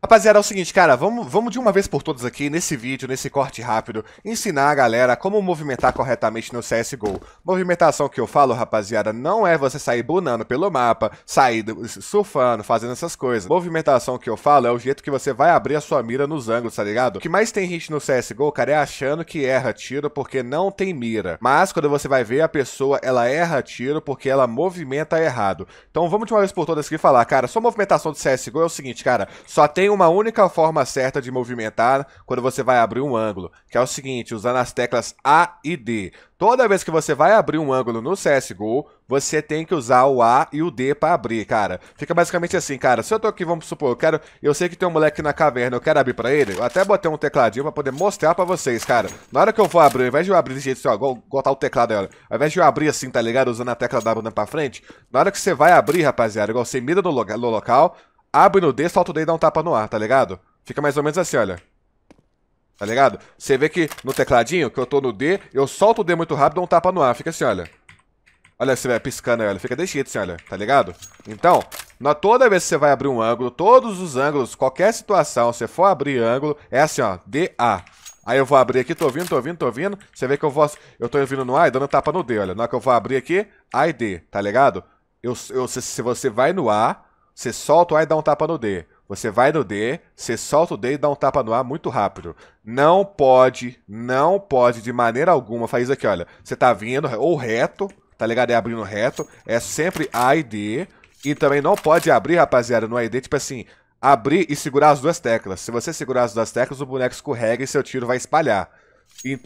Rapaziada, é o seguinte, cara, vamos, vamos de uma vez por todas aqui, nesse vídeo, nesse corte rápido, ensinar a galera como movimentar corretamente no CSGO. Movimentação que eu falo, rapaziada, não é você sair bunando pelo mapa, sair surfando, fazendo essas coisas. Movimentação que eu falo é o jeito que você vai abrir a sua mira nos ângulos, tá ligado? O que mais tem gente no CSGO, cara, é achando que erra tiro porque não tem mira. Mas, quando você vai ver, a pessoa, ela erra tiro porque ela movimenta errado. Então, vamos de uma vez por todas aqui falar, cara, sua movimentação do CSGO é o seguinte, cara, só tem tem uma única forma certa de movimentar quando você vai abrir um ângulo, que é o seguinte, usando as teclas A e D. Toda vez que você vai abrir um ângulo no CSGO, você tem que usar o A e o D para abrir, cara. Fica basicamente assim, cara. Se eu tô aqui, vamos supor, eu quero. Eu sei que tem um moleque na caverna, eu quero abrir pra ele. Eu até botei um tecladinho pra poder mostrar pra vocês, cara. Na hora que eu for abrir, ao invés de eu abrir desse jeito, assim, ó, igual, tá o teclado agora. Ao invés de eu abrir assim, tá ligado? Usando a tecla W pra frente. Na hora que você vai abrir, rapaziada, igual você mira no, lo no local, abre no D, solta o D e dá um tapa no ar, tá ligado? Fica mais ou menos assim, olha. Tá ligado? Você vê que no tecladinho, que eu tô no D, eu solto o D muito rápido, dou um tapa no ar, fica assim, olha. Olha, você vai piscando aí, olha, fica desse jeito assim, olha, tá ligado? Então, na, toda vez que você vai abrir um ângulo, todos os ângulos, qualquer situação, você for abrir ângulo, é assim, ó, D A. Aí eu vou abrir aqui, tô ouvindo, tô ouvindo, tô ouvindo, você vê que eu vou, eu tô ouvindo no A e dando tapa no D, olha. Na hora que eu vou abrir aqui, A e D, tá ligado? Eu, eu, se, se você vai no A, você solta o A e dá um tapa no D. Você vai no D, você solta o D e dá um tapa no A muito rápido. Não pode, não pode de maneira alguma fazer isso aqui, olha. Você tá vindo ou reto, tá ligado? É abrindo reto, é sempre A e D. E também não pode abrir, rapaziada, no A e D, tipo assim, abrir e segurar as duas teclas. Se você segurar as duas teclas, o boneco escorrega e seu tiro vai espalhar.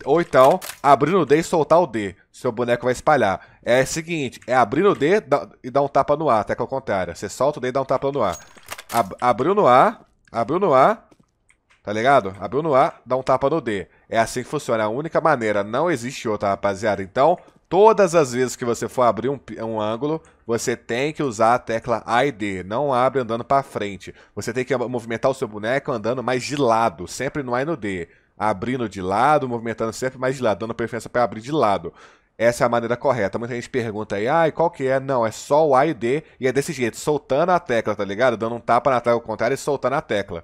Ou então, abrir o D e soltar o D. Seu boneco vai espalhar. É o seguinte, é abrir o D e dar um tapa no A, até que ao é contrário. Você solta o D e dá um tapa no A. Ab abriu no A, abriu no A, tá ligado? Abriu no A, dá um tapa no D. É assim que funciona, é a única maneira. Não existe outra, rapaziada. Então, todas as vezes que você for abrir um, um ângulo, você tem que usar a tecla A e D. Não abre andando para frente. Você tem que movimentar o seu boneco andando mais de lado, sempre no A é e no D abrindo de lado, movimentando sempre mais de lado, dando preferência para abrir de lado. Essa é a maneira correta. Muita gente pergunta aí, ah, e qual que é? Não, é só o A e D, e é desse jeito, soltando a tecla, tá ligado? Dando um tapa na tecla ao contrário e soltando a tecla.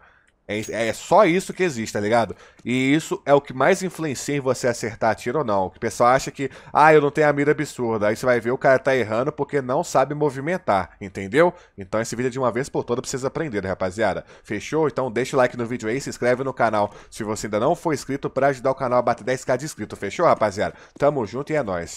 É, é só isso que existe, tá ligado? E isso é o que mais influencia em você acertar tiro ou não. O pessoal acha que, ah, eu não tenho a mira absurda. Aí você vai ver o cara tá errando porque não sabe movimentar, entendeu? Então esse vídeo é de uma vez por toda precisa aprender, aprenderem, rapaziada. Fechou? Então deixa o like no vídeo aí, se inscreve no canal se você ainda não for inscrito para ajudar o canal a bater 10k de inscrito. Fechou, rapaziada? Tamo junto e é nóis.